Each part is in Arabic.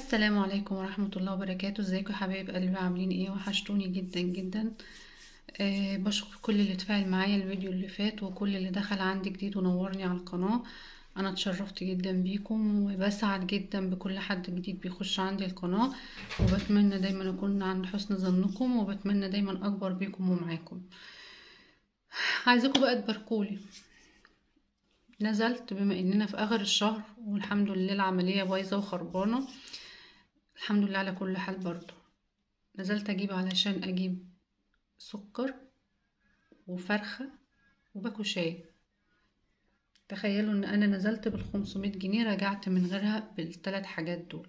السلام عليكم ورحمة الله وبركاته ازيكم يا حبايب قلبي عاملين ايه وحشتوني جدا جدا أه بشكر كل اللي اتفاعل معايا الفيديو اللي فات وكل اللي دخل عندي جديد ونورني على القناة انا اتشرفت جدا بيكم وبسعد جدا بكل حد جديد بيخش عندي القناة وبتمنى دايما اكون عند حسن ظنكم وبتمنى دايما اكبر بيكم ومعاكم عايزاكم بقى تباركولي نزلت بما اننا في اخر الشهر والحمد لله العمليه بايظه وخربانه الحمد لله على كل حال برضو نزلت اجيب علشان اجيب سكر وفرخة وباكو شاي تخيلوا ان انا نزلت بالخمسمية جنيه رجعت من غيرها بالثلاث حاجات دول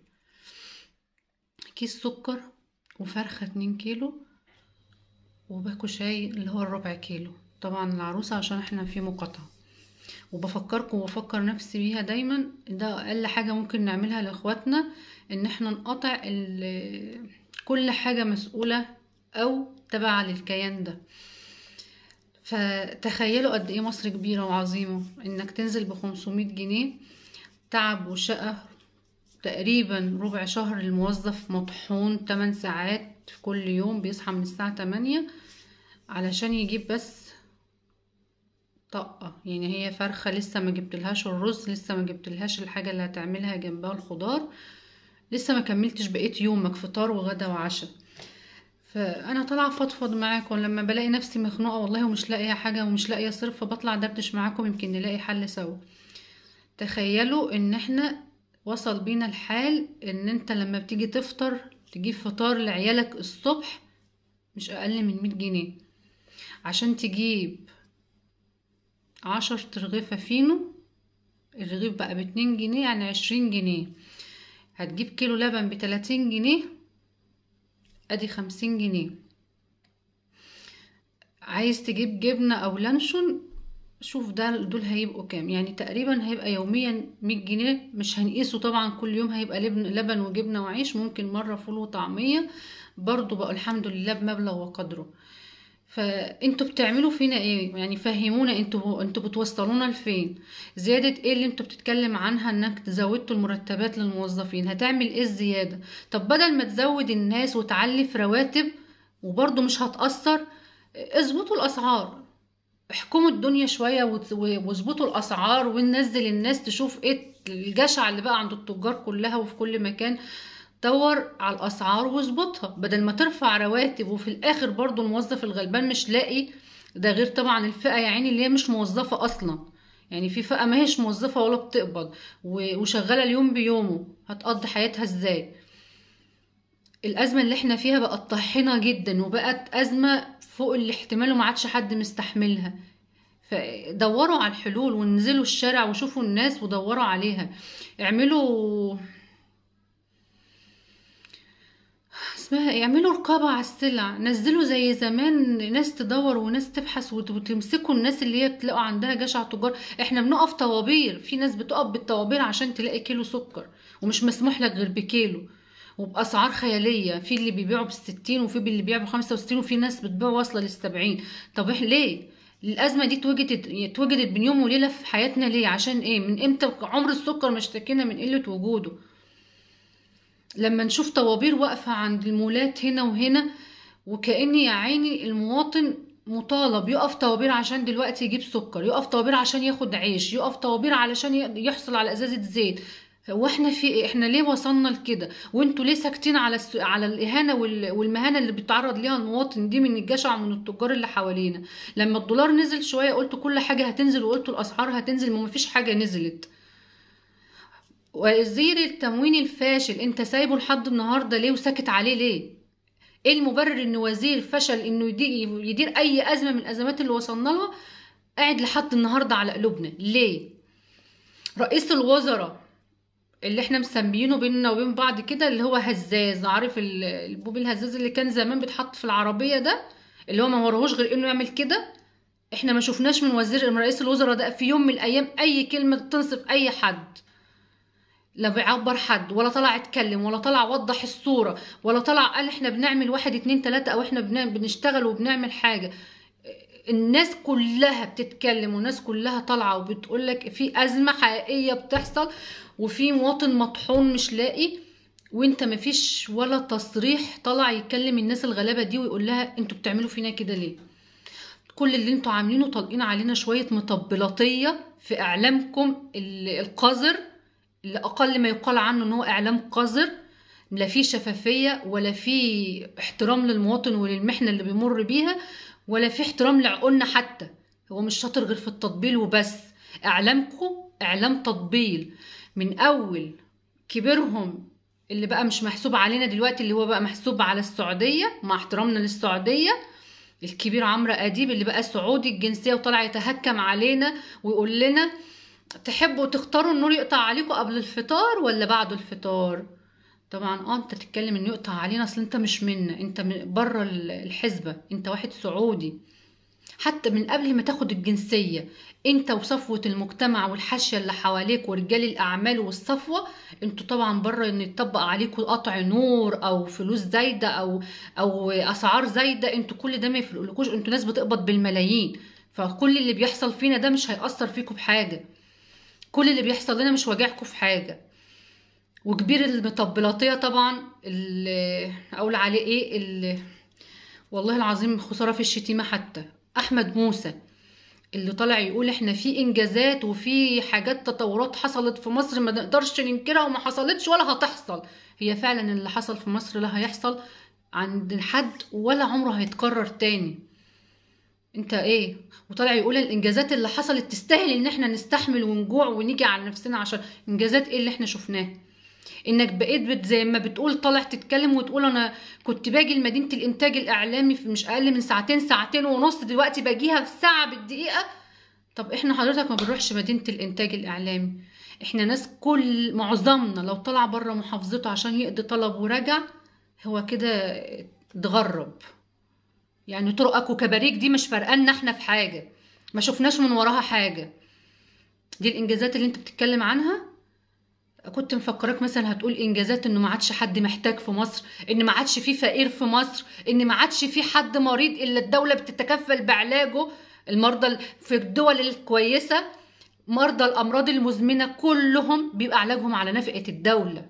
كيس سكر وفرخة اتنين كيلو وباكو شاي اللي هو الربع كيلو طبعا العروسة عشان احنا في مقاطعة وبفكركم وبفكر نفسي بيها دايما ده اقل حاجة ممكن نعملها لاخواتنا ان احنا نقطع كل حاجة مسؤولة او تبع للكيان ده فتخيلوا قد ايه مصر كبيرة وعظيمة انك تنزل بخمسمية جنيه تعب وشقة تقريبا ربع شهر الموظف مطحون 8 ساعات في كل يوم بيصحى من الساعة 8 علشان يجيب بس طقة يعني هي فرخة لسه ما لهاش الرز لسه ما لهاش الحاجة اللي هتعملها جنبها الخضار لسه ما كملتش بقيت يومك فطار وغدا وعشاء فانا طالعه افضفض معاكم لما بلاقي نفسي مخنوقه والله ومش لاقيه حاجه ومش لاقيه صرف فبطلع دردش معاكم يمكن نلاقي حل سوا تخيلوا ان احنا وصل بينا الحال ان انت لما بتيجي تفطر تجيب فطار لعيالك الصبح مش اقل من مية جنيه عشان تجيب عشر ترغيفة فينو الرغيف بقى باتنين جنيه يعني عشرين جنيه هتجيب كيلو لبن بتلاتين جنيه ادي خمسين جنيه عايز تجيب جبنة او لانشون شوف ده دول هيبقوا كام يعني تقريبا هيبقى يوميا مية جنيه مش هنقيسه طبعا كل يوم هيبقى لبن, لبن وجبنة وعيش ممكن مرة فول وطعمية برضو بقى الحمد لله بمبلغ وقدره فانتوا بتعملوا فينا ايه يعني فهمونا انتوا انتوا بتوصلونا لفين زياده ايه اللي انتوا بتتكلم عنها انك زودتوا المرتبات للموظفين هتعمل ايه الزياده طب بدل ما تزود الناس وتعلي في رواتب وبرضه مش هتاثر اظبطوا الاسعار احكموا الدنيا شويه واظبطوا الاسعار وننزل الناس تشوف ايه الجشع اللي بقى عند التجار كلها وفي كل مكان دور على الاسعار واظبطها بدل ما ترفع رواتب وفي الاخر برضو الموظف الغلبان مش لاقي ده غير طبعا الفئه يا عيني اللي هي مش موظفه اصلا يعني في فئه ما هيش موظفه ولا بتقبض وشغاله اليوم بيومه هتقضي حياتها ازاي الازمه اللي احنا فيها بقت طاحنه جدا وبقت ازمه فوق الاحتمال وما عادش حد مستحملها فدوروا على الحلول وانزلوا الشارع وشوفوا الناس ودوروا عليها اعملوا اسمها يعملوا إيه؟ رقابة على السلع نزلوا زي زمان ناس تدور وناس تبحث وتمسكوا الناس اللي هي تلاقوا عندها جشع تجار احنا بنقف طوابير في ناس بتقف بالطوابير عشان تلاقي كيلو سكر ومش مسموح لك غير بكيلو وباسعار خياليه في اللي بيبيعوا بالستين وفي اللي بيبيعوا بخمسة وستين وفي ناس بتبيع واصله للسبعين طب احنا ليه الازمه دي اتوجدت اتوجدت بين يوم وليله في حياتنا ليه عشان ايه من امتى عمر السكر ما اشتكينا من قله وجوده لما نشوف طوابير واقفة عند المولات هنا وهنا وكأن يا عيني المواطن مطالب يقف طوابير عشان دلوقتي يجيب سكر يقف طوابير عشان ياخد عيش يقف طوابير علشان يحصل على ازازة زيت واحنا في ايه احنا ليه وصلنا لكده وانتوا ليه ساكتين على الس... على الاهانه وال... والمهانه اللي بيتعرض ليها المواطن دي من الجشع ومن التجار اللي حوالينا لما الدولار نزل شويه قلت كل حاجه هتنزل وقلت الاسعار هتنزل ما فيش حاجه نزلت وزير التموين الفاشل انت سايبه لحد النهارده ليه وساكت عليه ليه ايه المبرر ان وزير فشل انه يدير, يدير اي ازمه من الازمات اللي وصلنا لها قاعد لحد النهارده على قلوبنا ليه رئيس الوزراء اللي احنا مسميينه بيننا وبين بعض كده اللي هو هزاز عارف البوب الهزاز اللي كان زمان بيتحط في العربيه ده اللي هو ما وراهوش غير انه يعمل كده احنا ما شفناش من وزير من رئيس الوزراء ده في يوم من الايام اي كلمه تنصف اي حد لا بيعبر حد ولا طلع اتكلم ولا طلع وضح الصورة ولا طلع قال احنا بنعمل واحد اتنين تلاتة او احنا بنشتغل وبنعمل حاجة الناس كلها بتتكلم والناس كلها طالعة وبتقولك في أزمة حقيقية بتحصل وفي مواطن مطحون مش لاقي وانت مفيش ولا تصريح طلع يكلم الناس الغلابة دي ويقول لها انتوا بتعملوا فينا كده ليه كل اللي انتوا عاملينه طالقين علينا شوية مطبلاتية في اعلامكم القذر لأقل ما يقال عنه إن هو إعلام قذر لا فيه شفافية ولا فيه احترام للمواطن وللمحنة اللي بيمر بيها ولا فيه احترام لعقولنا حتى هو مش شاطر غير في التطبيل وبس إعلامكم إعلام تطبيل من أول كبيرهم اللي بقى مش محسوب علينا دلوقتي اللي هو بقى محسوب على السعودية مع احترامنا للسعودية الكبير عمرو أديب اللي بقى سعودي الجنسية وطلع يتهكم علينا ويقول لنا تحبوا تختاروا النور يقطع عليكم قبل الفطار ولا بعد الفطار طبعا اه انت تتكلم انه يقطع علينا اصل انت مش منا انت بره الحسبه انت واحد سعودي حتى من قبل ما تاخد الجنسية انت وصفوة المجتمع والحاشية اللي حواليك ورجال الأعمال والصفوة انتوا طبعا بره ان يتطبق عليكم قطع نور او فلوس زايدة او او اسعار زايدة انتوا كل ده ما يفرقلكوش انتوا ناس بتقبض بالملايين فكل اللي بيحصل فينا ده مش هيأثر فيكم بحاجة كل اللي بيحصل لنا مش واجعكم في حاجه وكبير المطبلاتيه طبعا اللي اقول عليه ايه اللي والله العظيم خساره في الشتيمه حتى احمد موسى اللي طالع يقول احنا في انجازات وفي حاجات تطورات حصلت في مصر ما نقدرش ننكرها وما حصلتش ولا هتحصل هي فعلا اللي حصل في مصر لا هيحصل عند حد ولا عمره هيتكرر تاني انت ايه وطالع يقول الانجازات اللي حصلت تستاهل ان احنا نستحمل ونجوع ونيجي على نفسنا عشان انجازات ايه اللي احنا شفناه انك بقيت بت زي ما بتقول طالع تتكلم وتقول انا كنت باجي لمدينه الانتاج الاعلامي في مش اقل من ساعتين ساعتين ونص دلوقتي باجيها في ساعه بالدقيقه طب احنا حضرتك ما بنروحش مدينه الانتاج الاعلامي احنا ناس كل معظمنا لو طلع بره محافظته عشان يقضي طلب ورجع هو كده اتغرب يعني طرقك وكباريك دي مش فارقالنا احنا في حاجه ما شفناش من وراها حاجه دي الانجازات اللي انت بتتكلم عنها كنت مفكراك مثلا هتقول انجازات انه ما عادش حد محتاج في مصر ان ما عادش في فقير في مصر ان ما عادش في حد مريض الا الدوله بتتكفل بعلاجه المرضى في الدول الكويسه مرضى الامراض المزمنه كلهم بيبقى علاجهم على نفقه الدوله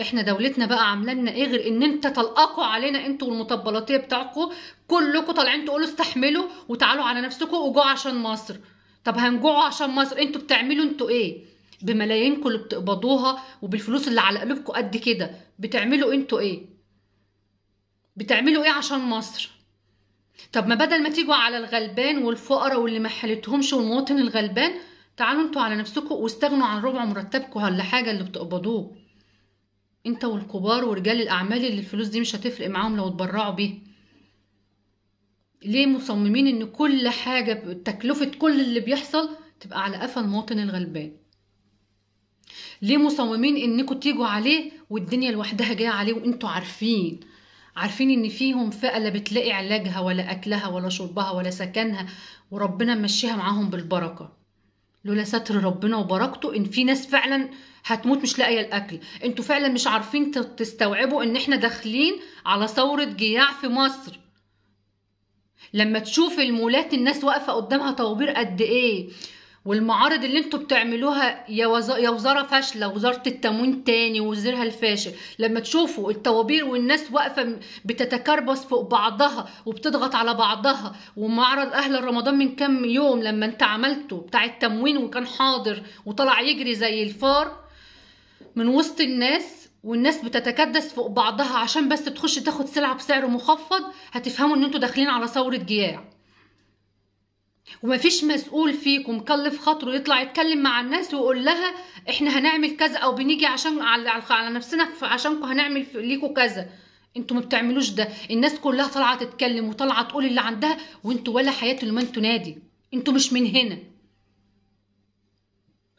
احنا دولتنا بقى عامله لنا ايه غير ان انت طلقاكوا علينا انتوا والمطبلاتيه بتاعكم كلكم طالعين تقولوا استحملوا وتعالوا على نفسكم وجوعوا عشان مصر طب هنجوعوا عشان مصر انتوا بتعملوا انتوا ايه بملايينكم اللي بتقبضوها وبالفلوس اللي على قلوبكم قد كده بتعملوا انتوا ايه بتعملوا ايه عشان مصر طب ما بدل ما تيجوا على الغلبان والفقراء واللي ما حلتهمش والمواطن الغلبان تعالوا انتوا على نفسكم واستغنوا عن ربع مرتبكم ولا حاجه اللي بتقبضوه انت والكبار ورجال الاعمال اللي الفلوس دي مش هتفرق معاهم لو اتبرعوا بيها ليه مصممين ان كل حاجه تكلفه كل اللي بيحصل تبقى على قفا المواطن الغلبان ليه مصممين انكم تيجوا عليه والدنيا لوحدها جايه عليه وانتوا عارفين عارفين ان فيهم فئه لا بتلاقي علاجها ولا اكلها ولا شربها ولا سكنها وربنا ممشيها معاهم بالبركه لولا ستر ربنا وبركته ان في ناس فعلا هتموت مش لاقيه الاكل انتوا فعلا مش عارفين تستوعبوا ان احنا داخلين على ثوره جياع في مصر لما تشوف المولات الناس واقفه قدامها طوابير قد ايه والمعارض اللي انتوا بتعملوها يا وزاره فاشله وزاره التموين تاني وزيرها الفاشل لما تشوفوا الطوابير والناس واقفه بتتكربس فوق بعضها وبتضغط على بعضها ومعرض اهل رمضان من كام يوم لما انت عملته بتاع التموين وكان حاضر وطلع يجري زي الفار من وسط الناس والناس بتتكدس فوق بعضها عشان بس تخش تاخد سلعه بسعر مخفض هتفهموا ان انتوا داخلين على ثوره جياع وما فيش مسؤول فيكم مكلف خاطره يطلع يتكلم مع الناس ويقول لها احنا هنعمل كذا او بنيجي عشان على على نفسنا عشانكم هنعمل ليكم كذا انتوا ما بتعملوش ده الناس كلها طالعه تتكلم وطالعه تقول اللي عندها وانتوا ولا حياه لما انتوا نادي انتوا مش من هنا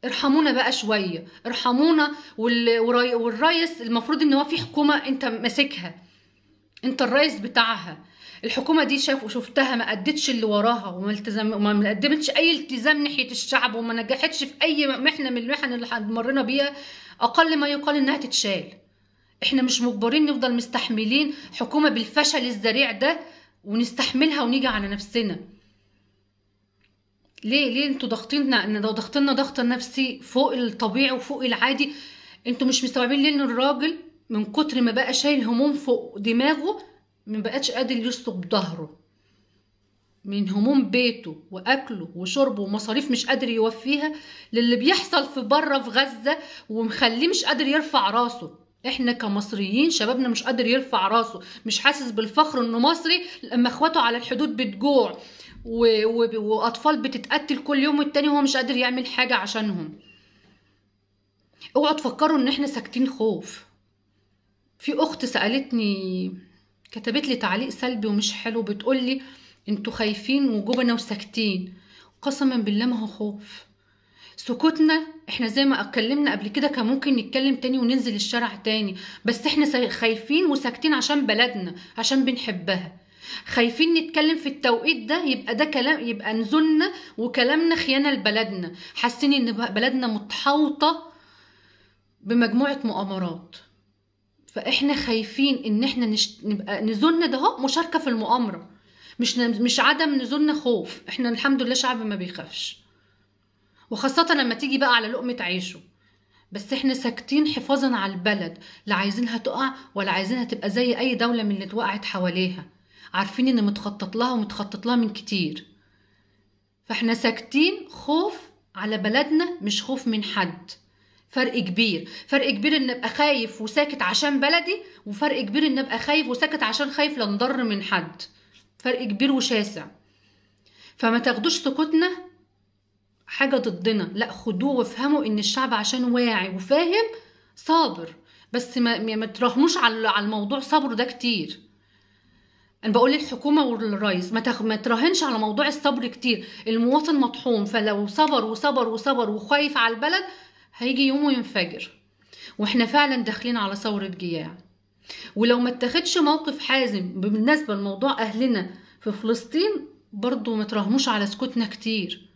ارحمونا بقى شويه ارحمونا والرئيس المفروض ان هو في حكومه انت ماسكها انت الرئيس بتاعها الحكومه دي شاف وشفتها ما ادتش اللي وراها وما التزم وما قدمتش اي التزام ناحيه الشعب وما نجحتش في اي محنه من المحن اللي مرينا بيها اقل ما يقال انها تتشال احنا مش مجبرين نفضل مستحملين حكومه بالفشل الذريع ده ونستحملها ونيجي على نفسنا ليه ليه انتوا ضاغطيننا ان لو ضاغطيننا ضغط نفسي فوق الطبيعي وفوق العادي انتوا مش مستوعبين ليه ان الراجل من كتر ما بقى شايل هموم فوق دماغه ما بقاش قادر يسلك ظهره من هموم بيته واكله وشربه ومصاريف مش قادر يوفيها للي بيحصل في بره في غزه ومخليه مش قادر يرفع راسه احنا كمصريين شبابنا مش قادر يرفع راسه مش حاسس بالفخر انه مصري لما اخواته على الحدود بتجوع و... و... واطفال بتتقتل كل يوم والتاني وهو مش قادر يعمل حاجه عشانهم اوعوا تفكروا ان احنا ساكتين خوف في اخت سالتني كتبت لي تعليق سلبي ومش حلو بتقول لي انتوا خايفين وجبنا وساكتين قسما بالله ما هو خوف سكوتنا احنا زي ما اتكلمنا قبل كده كان ممكن نتكلم تاني وننزل الشارع تاني بس احنا خايفين وساكتين عشان بلدنا عشان بنحبها خايفين نتكلم في التوقيت ده يبقى ده كلام يبقى نزولنا وكلامنا خيانه لبلدنا حاسين ان بلدنا متحوطه بمجموعه مؤامرات فاحنا خايفين ان احنا نش... نبقى نزولنا ده هو مشاركه في المؤامره مش ن... مش عدم نزولنا خوف احنا الحمد لله شعب ما بيخافش وخاصه لما تيجي بقى على لقمه عيشه بس احنا ساكتين حفاظا على البلد لا عايزينها تقع ولا عايزينها تبقى زي اي دوله من اللي اتوقعت حواليها عارفين ان متخطط لها ومتخطط لها من كتير فاحنا ساكتين خوف على بلدنا مش خوف من حد فرق كبير فرق كبير ان ابقى خايف وساكت عشان بلدي وفرق كبير ان ابقى خايف وساكت عشان خايف لنضر من حد فرق كبير وشاسع فما تاخدوش سكوتنا حاجة ضدنا لا خدوه وافهموا ان الشعب عشان واعي وفاهم صابر بس ما, ما على الموضوع صبره ده كتير انا بقول للحكومه والرئيس ما تراهنش على موضوع الصبر كتير المواطن مطحون فلو صبر وصبر وصبر وخايف على البلد هيجي يوم وينفجر واحنا فعلا داخلين على ثورة جياع ولو ما اتخدش موقف حازم بالنسبة لموضوع أهلنا في فلسطين برضو ما تراهنوش على سكوتنا كتير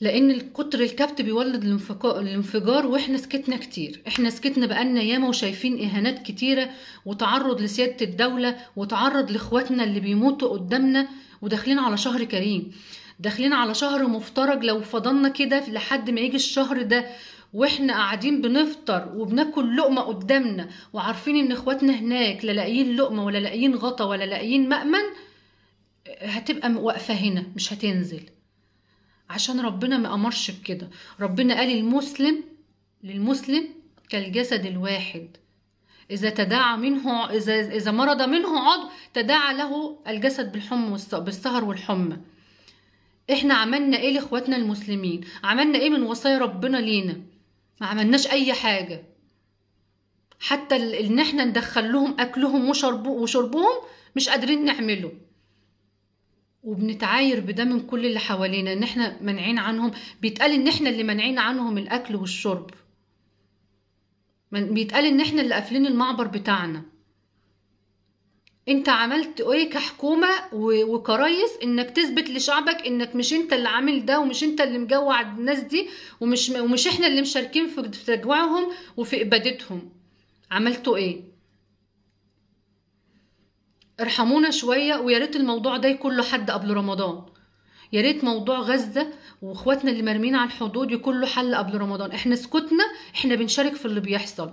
لأن كتر الكبت بيولد الانفجار وإحنا سكتنا كتير إحنا سكتنا بقالنا ياما وشايفين إهانات كتيرة وتعرض لسيادة الدولة وتعرض لإخواتنا اللي بيموتوا قدامنا وداخلين على شهر كريم داخلين على شهر مفترج لو فضلنا كده لحد ما يجي الشهر ده واحنا قاعدين بنفطر وبناكل لقمه قدامنا وعارفين ان اخواتنا هناك لا لاقيين لقمه ولا لاقيين غطا ولا لاقيين مأمن هتبقى واقفه هنا مش هتنزل عشان ربنا ما امرش بكده ربنا قال المسلم للمسلم كالجسد الواحد إذا تداعى منه إذا إذا مرض منه عضو تداعى له الجسد بالحمى والسهر والحمى احنا عملنا ايه لاخواتنا المسلمين عملنا ايه من وصايا ربنا لينا ما عملناش اي حاجه حتى ان احنا ندخل لهم اكلهم وشربهم مش قادرين نعمله وبنتعاير بده من كل اللي حوالينا ان احنا مانعين عنهم بيتقال ان احنا اللي مانعين عنهم الاكل والشرب بيتقال ان احنا اللي قافلين المعبر بتاعنا انت عملت ايه كحكومه وكرايس انك تثبت لشعبك انك مش انت اللي عامل ده ومش انت اللي مجوع الناس دي ومش ومش احنا اللي مشاركين في تجوعهم وفي ابادتهم عملتوا ايه ارحمونا شويه ويا ريت الموضوع ده يكون له حد قبل رمضان يا ريت موضوع غزه واخواتنا اللي مرمين على الحدود يكون له حل قبل رمضان احنا سكتنا احنا بنشارك في اللي بيحصل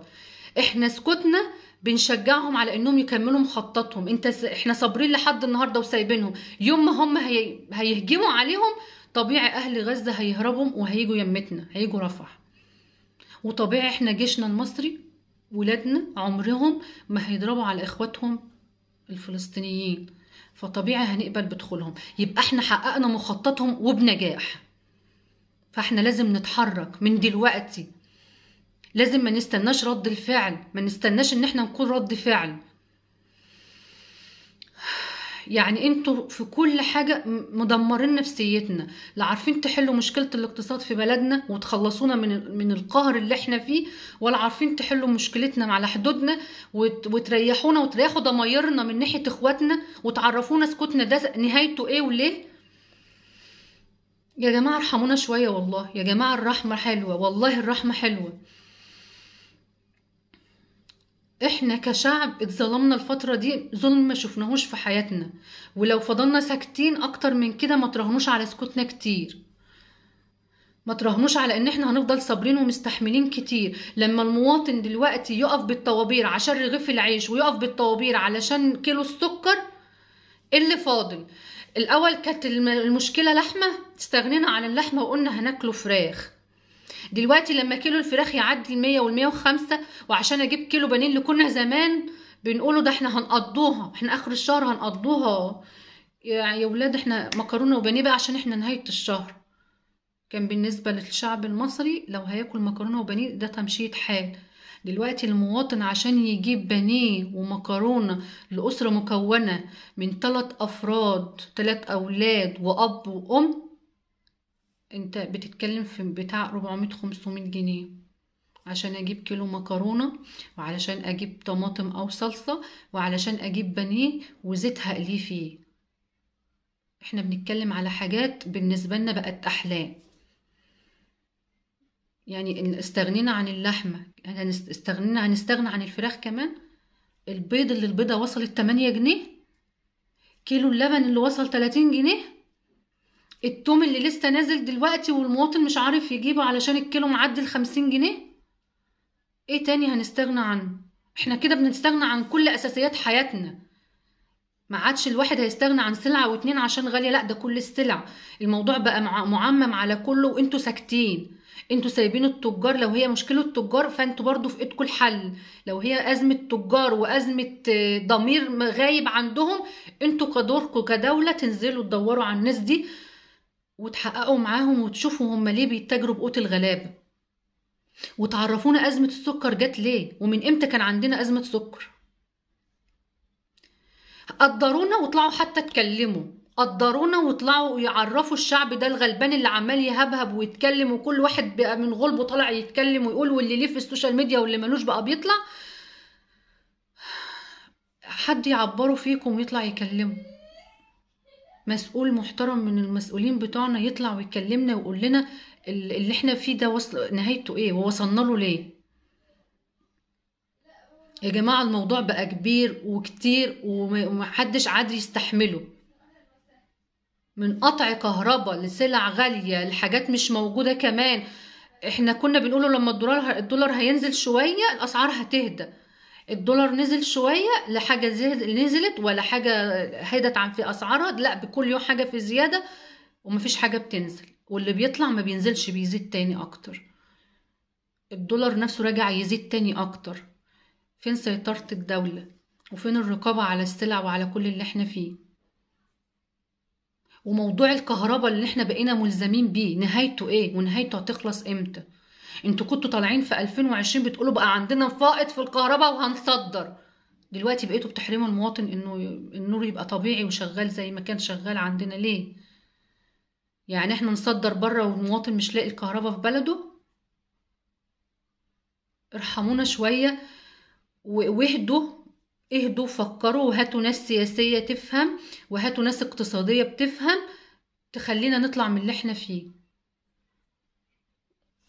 احنا سكوتنا بنشجعهم على انهم يكملوا مخططهم انت س... احنا صابرين لحد النهارده وسايبينهم يوم ما هم هي... هيهجموا عليهم طبيعي اهل غزه هيهربوا وهيجوا يمتنا هيجوا رفح وطبيعي احنا جيشنا المصري ولادنا عمرهم ما هيضربوا على اخواتهم الفلسطينيين فطبيعي هنقبل بدخولهم يبقى احنا حققنا مخططهم وبنجاح فاحنا لازم نتحرك من دلوقتي لازم ما نستناش رد الفعل ما نستناش ان احنا نكون رد فعل يعني انتوا في كل حاجه مدمرين نفسيتنا لا عارفين تحلوا مشكله الاقتصاد في بلدنا وتخلصونا من من القهر اللي احنا فيه ولا عارفين تحلوا مشكلتنا على حدودنا وتريحونا وتريحوا ضمايرنا من ناحيه اخواتنا وتعرفونا سكوتنا ده نهايته ايه وليه يا جماعه ارحمونا شويه والله يا جماعه الرحمه حلوه والله الرحمه حلوه احنا كشعب اتظلمنا الفتره دي ظلم ما شفناهوش في حياتنا ولو فضلنا ساكتين اكتر من كده ما تراهنوش على سكوتنا كتير ما تراهنوش على ان احنا هنفضل صابرين ومستحملين كتير لما المواطن دلوقتي يقف بالطوابير عشان رغيف العيش ويقف بالطوابير علشان كيلو السكر إيه اللي فاضل الاول كانت المشكله لحمه استغنينا عن اللحمه وقلنا هناكله فراخ دلوقتي لما كيلو الفراخ يعدي المية والمية وخمسة وعشان اجيب كيلو بانيه اللي كنا زمان بنقوله ده احنا هنقضوها احنا اخر الشهر هنقضوها يعني يا ولاد احنا مكرونه وبانيه بقى عشان احنا نهايه الشهر كان بالنسبه للشعب المصري لو هياكل مكرونه وبانيه ده تمشيه حال دلوقتي المواطن عشان يجيب بانيه ومكرونه لاسره مكونه من ثلاث افراد ثلاث اولاد واب وام انت بتتكلم في بتاع 400 500 جنيه عشان اجيب كيلو مكرونه وعلشان اجيب طماطم او صلصه وعلشان اجيب بانيه وزيت هقليه فيه احنا بنتكلم على حاجات بالنسبه لنا بقت احلام يعني استغنينا عن اللحمه يعني استغنينا هنستغنى عن الفراخ كمان البيض اللي البيضه وصلت 8 جنيه كيلو اللبن اللي وصل 30 جنيه التوم اللي لسه نازل دلوقتي والمواطن مش عارف يجيبه علشان الكيلو معدي الخمسين جنيه ايه تاني هنستغنى عنه احنا كده بنستغنى عن كل اساسيات حياتنا ما عادش الواحد هيستغنى عن سلعة واتنين عشان غالية لا ده كل السلع الموضوع بقى معمم على كله وانتوا ساكتين انتوا سايبين التجار لو هي مشكلة تجار فانتوا برضو في ايدكم الحل لو هي ازمة تجار وازمة آه، ضمير غايب عندهم انتوا كدوركم كدولة تنزلوا تدوروا على الناس دي وتحققوا معاهم وتشوفوا هم ليه بيتاجروا بقوت الغلابة وتعرفونا أزمة السكر جت ليه ومن إمتى كان عندنا أزمة سكر قدرونا وطلعوا حتى اتكلموا قدرونا وطلعوا يعرفوا الشعب ده الغلبان اللي عمال يهبهب ويتكلم وكل واحد بقى من غلبه طالع يتكلم ويقول واللي ليه في السوشيال ميديا واللي ملوش بقى بيطلع حد يعبروا فيكم ويطلع يكلمه مسؤول محترم من المسؤولين بتوعنا يطلع ويكلمنا ويقول لنا اللي احنا فيه ده وصل نهايته ايه ووصلنا له ليه يا جماعة الموضوع بقى كبير وكتير ومحدش عاد يستحمله من قطع كهرباء لسلع غالية لحاجات مش موجودة كمان احنا كنا بنقوله لما الدولار الدولار هينزل شوية الأسعار هتهدى الدولار نزل شويه لحاجه نزلت ولا حاجه هدت عن في اسعارها لا بكل يوم حاجه في زياده ومفيش حاجه بتنزل واللي بيطلع ما بينزلش بيزيد تاني اكتر الدولار نفسه راجع يزيد تاني اكتر فين سيطره الدوله وفين الرقابه على السلع وعلى كل اللي احنا فيه وموضوع الكهرباء اللي احنا بقينا ملزمين بيه نهايته ايه ونهايته هتخلص امتى انتوا كنتوا طالعين في 2020 بتقولوا بقى عندنا فائض في الكهرباء وهنصدر دلوقتي بقيتوا بتحرموا المواطن انه النور يبقى طبيعي وشغال زي ما كان شغال عندنا ليه يعني احنا نصدر بره والمواطن مش لاقي الكهرباء في بلده ارحمونا شويه واهدوا اهدوا فكروا وهاتوا ناس سياسيه تفهم وهاتوا ناس اقتصاديه بتفهم تخلينا نطلع من اللي احنا فيه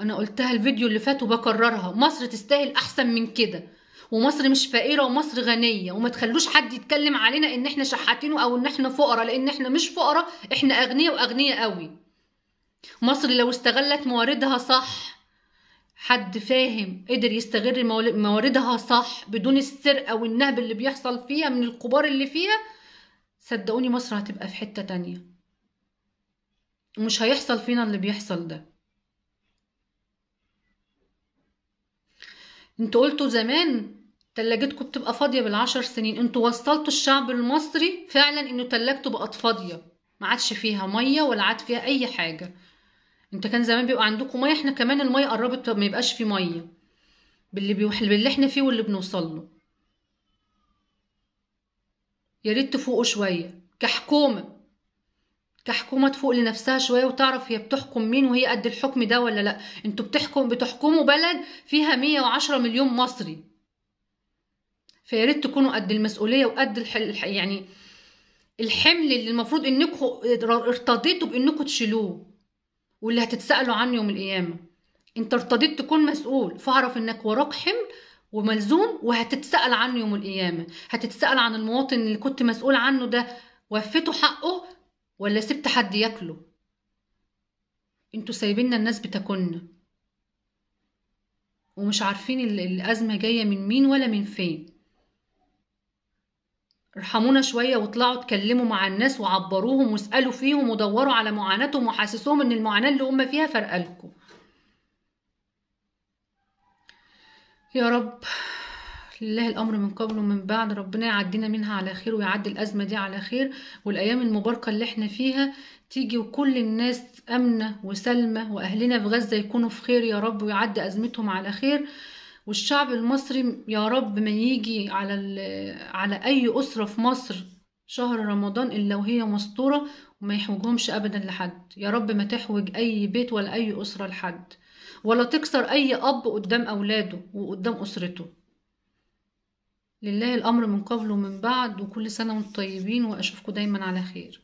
انا قلتها الفيديو اللي فات وبكررها مصر تستاهل احسن من كده ومصر مش فقيره ومصر غنيه وما تخلوش حد يتكلم علينا ان احنا شحاتين او ان احنا فقراء لان احنا مش فقراء احنا اغنياء واغنياء قوي مصر لو استغلت مواردها صح حد فاهم قدر يستغل مواردها صح بدون السرقه والنهب اللي بيحصل فيها من الكبار اللي فيها صدقوني مصر هتبقى في حته تانية مش هيحصل فينا اللي بيحصل ده انتوا قلتوا زمان تلاجتكم بتبقى فاضيه بالعشر سنين انتوا وصلتوا الشعب المصري فعلا انه تلاجته بقت فاضيه ما عادش فيها ميه ولا عاد فيها اي حاجه انت كان زمان بيبقى عندكم ميه احنا كمان الميه قربت ما يبقاش في ميه باللي بيوحل باللي احنا فيه واللي بنوصل له يا ريت تفوقوا شويه كحكومه كحكومة تفوق لنفسها شوية وتعرف هي بتحكم مين وهي قد الحكم ده ولا لأ انتوا بتحكم بتحكموا بلد فيها 110 مليون مصري فيا ريت تكونوا قد المسؤولية وقد الح... يعني الحمل اللي المفروض انكم ارتضيتوا بانكم تشيلوه واللي هتتسألوا عنه يوم القيامة انت ارتضيت تكون مسؤول فاعرف انك وراك حمل وملزوم وهتتسأل عنه يوم القيامة هتتسأل عن المواطن اللي كنت مسؤول عنه ده وفيته حقه ولا سبت حد ياكله انتوا سايبيننا الناس بتاكلنا ومش عارفين الأزمة جاية من مين ولا من فين ارحمونا شوية واطلعوا اتكلموا مع الناس وعبروهم واسألوا فيهم ودوروا على معاناتهم وحاسسوهم ان المعاناة اللي هم فيها فارقالكم يا رب لله الامر من قبل ومن بعد ربنا يعدينا منها على خير ويعدي الازمه دي على خير والايام المباركه اللي احنا فيها تيجي وكل الناس امنه وسلمه واهلنا في غزه يكونوا في خير يا رب ويعدي ازمتهم على خير والشعب المصري يا رب ما يجي على على اي اسره في مصر شهر رمضان الا وهي مستوره وما يحوجهمش ابدا لحد يا رب ما تحوج اي بيت ولا اي اسره لحد ولا تكسر اي اب قدام اولاده وقدام اسرته لله الأمر من قبل ومن بعد وكل سنة وانتم طيبين وأشوفكم دايما على خير